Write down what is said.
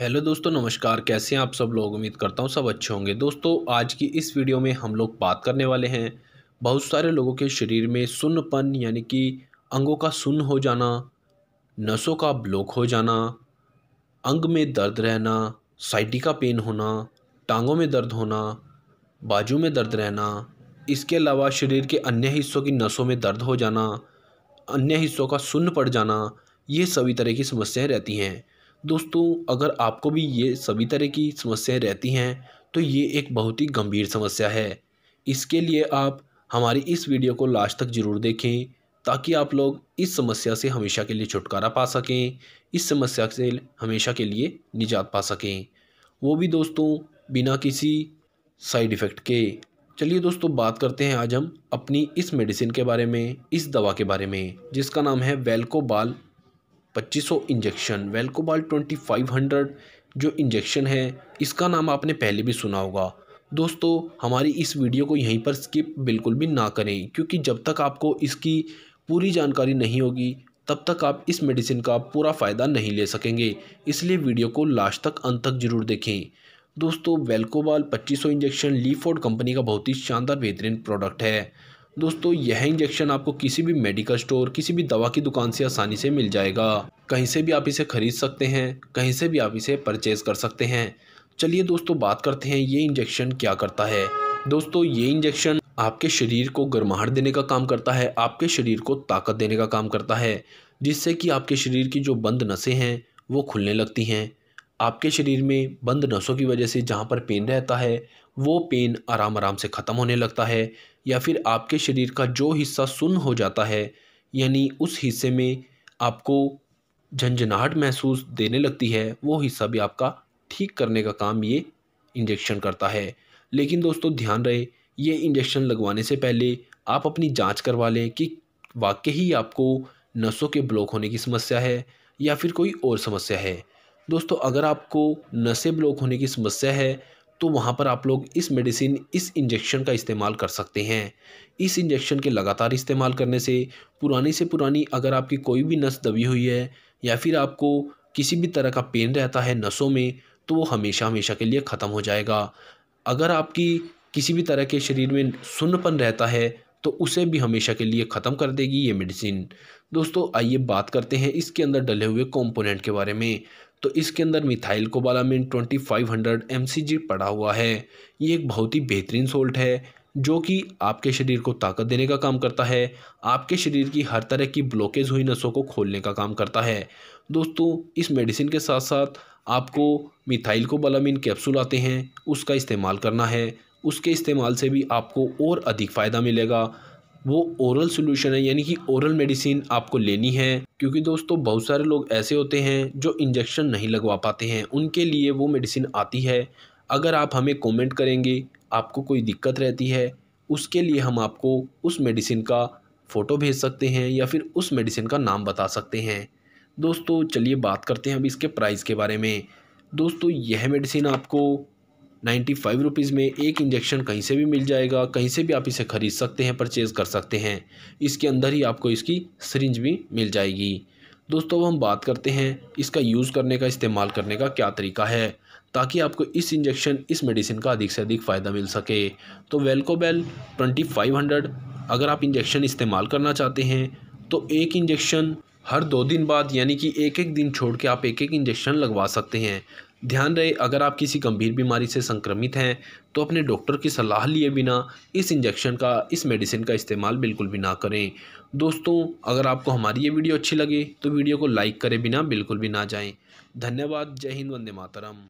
hello दोस्तों नमस्कार कैसे हैं आप सब लोग उम्मीद करता हूं सब अच्छे होंगे दोस्तों आज की इस वीडियो में हम लोग बात करने वाले हैं बहुत सारे लोगों के शरीर में सुन्नपन यानी कि अंगों का सुन्न हो जाना नसों का ब्लॉक हो जाना अंग में दर्द रहना साइटी का पेन होना टांगों में दर्द होना बाजू में दर्द रहना इसके अलावा शरीर के अन्य हिस्सों की नसों में दर्द हो जाना अन्य हिस्सों का सुन्न पड़ जाना ये सभी तरह की समस्याएँ रहती हैं दोस्तों अगर आपको भी ये सभी तरह की समस्याएं रहती हैं तो ये एक बहुत ही गंभीर समस्या है इसके लिए आप हमारी इस वीडियो को लास्ट तक ज़रूर देखें ताकि आप लोग इस समस्या से हमेशा के लिए छुटकारा पा सकें इस समस्या से हमेशा के लिए निजात पा सकें वो भी दोस्तों बिना किसी साइड इफ़ेक्ट के चलिए दोस्तों बात करते हैं आज हम अपनी इस मेडिसिन के बारे में इस दवा के बारे में जिसका नाम है वेल्को बाल 2500 इंजेक्शन वेलकोबाल ट्वेंटी फाइव हंड्रेड जो इंजेक्शन है इसका नाम आपने पहले भी सुना होगा दोस्तों हमारी इस वीडियो को यहीं पर स्किप बिल्कुल भी ना करें क्योंकि जब तक आपको इसकी पूरी जानकारी नहीं होगी तब तक आप इस मेडिसिन का पूरा फ़ायदा नहीं ले सकेंगे इसलिए वीडियो को लास्ट तक अंत तक जरूर देखें दोस्तों वेल्कोबाल 2500 इंजेक्शन लीफोर्ड कंपनी का बहुत ही शानदार बेहतरीन प्रोडक्ट है दोस्तों यह इंजेक्शन आपको किसी भी मेडिकल स्टोर किसी भी दवा की दुकान से आसानी से मिल जाएगा कहीं से भी आप इसे खरीद सकते हैं कहीं से भी आप इसे परचेज़ कर सकते हैं चलिए दोस्तों बात करते हैं ये इंजेक्शन क्या करता है दोस्तों ये इंजेक्शन आपके शरीर को गर्माहट देने का काम करता है आपके शरीर को ताकत देने का काम करता है जिससे कि आपके शरीर की जो बंद नसें हैं वो खुलने लगती हैं आपके शरीर में बंद नसों की वजह से जहाँ पर पेन रहता है वो पेन आराम आराम से ख़त्म होने लगता है या फिर आपके शरीर का जो हिस्सा सुन हो जाता है यानी उस हिस्से में आपको झंझनाहट महसूस देने लगती है वो हिस्सा भी आपका ठीक करने का काम ये इंजेक्शन करता है लेकिन दोस्तों ध्यान रहे ये इंजेक्शन लगवाने से पहले आप अपनी जांच करवा लें कि वाकई ही आपको नसों के ब्लॉक होने की समस्या है या फिर कोई और समस्या है दोस्तों अगर आपको नशे ब्लॉक होने की समस्या है तो वहाँ पर आप लोग इस मेडिसिन इस इंजेक्शन का इस्तेमाल कर सकते हैं इस इंजेक्शन के लगातार इस्तेमाल करने से पुरानी से पुरानी अगर आपकी कोई भी नस दबी हुई है या फिर आपको किसी भी तरह का पेन रहता है नसों में तो वो हमेशा हमेशा के लिए ख़त्म हो जाएगा अगर आपकी किसी भी तरह के शरीर में सुन्नपन रहता है तो उसे भी हमेशा के लिए ख़त्म कर देगी ये मेडिसिन दोस्तों आइए बात करते हैं इसके अंदर डले हुए कंपोनेंट के बारे में तो इसके अंदर methylcobalamin twenty five hundred M C G पड़ा हुआ है ये एक बहुत ही बेहतरीन सोल्ट है जो कि आपके शरीर को ताकत देने का काम करता है आपके शरीर की हर तरह की ब्लॉकेज हुई नसों को खोलने का काम करता है दोस्तों इस मेडिसिन के साथ साथ आपको मिथाइल कोबालामिन कैप्सूल आते हैं उसका इस्तेमाल करना है उसके इस्तेमाल से भी आपको और अधिक फ़ायदा मिलेगा वो ओरल सोल्यूशन है यानी कि ओरल मेडिसिन आपको लेनी है क्योंकि दोस्तों बहुत सारे लोग ऐसे होते हैं जो इंजेक्शन नहीं लगवा पाते हैं उनके लिए वो मेडिसिन आती है अगर आप हमें कमेंट करेंगे आपको कोई दिक्कत रहती है उसके लिए हम आपको उस मेडिसिन का फ़ोटो भेज सकते हैं या फिर उस मेडिसिन का नाम बता सकते हैं दोस्तों चलिए बात करते हैं अब इसके प्राइस के बारे में दोस्तों यह मेडिसिन आपको नाइन्टी फाइव रुपीज़ में एक इंजेक्शन कहीं से भी मिल जाएगा कहीं से भी आप इसे ख़रीद सकते हैं परचेज़ कर सकते हैं इसके अंदर ही आपको इसकी सरिंज भी मिल जाएगी दोस्तों अब हम बात करते हैं इसका यूज़ करने का इस्तेमाल करने का क्या तरीका है ताकि आपको इस इंजेक्शन इस मेडिसिन का अधिक से अधिक फ़ायदा मिल सके तो वेलकोबेल ट्वेंटी फाइव हंड्रेड अगर आप इंजेक्शन इस्तेमाल करना चाहते हैं तो एक इंजेक्शन हर दो दिन बाद यानी कि एक एक दिन छोड़ के आप एक एक इंजेक्शन लगवा सकते हैं ध्यान रहे अगर आप किसी गंभीर बीमारी से संक्रमित हैं तो अपने डॉक्टर की सलाह लिए बिना इस इंजेक्शन का इस मेडिसिन का इस्तेमाल बिल्कुल भी ना करें दोस्तों अगर आपको हमारी ये वीडियो अच्छी लगे तो वीडियो को लाइक करें बिना बिल्कुल भी ना जाएं धन्यवाद जय हिंद वंदे मातरम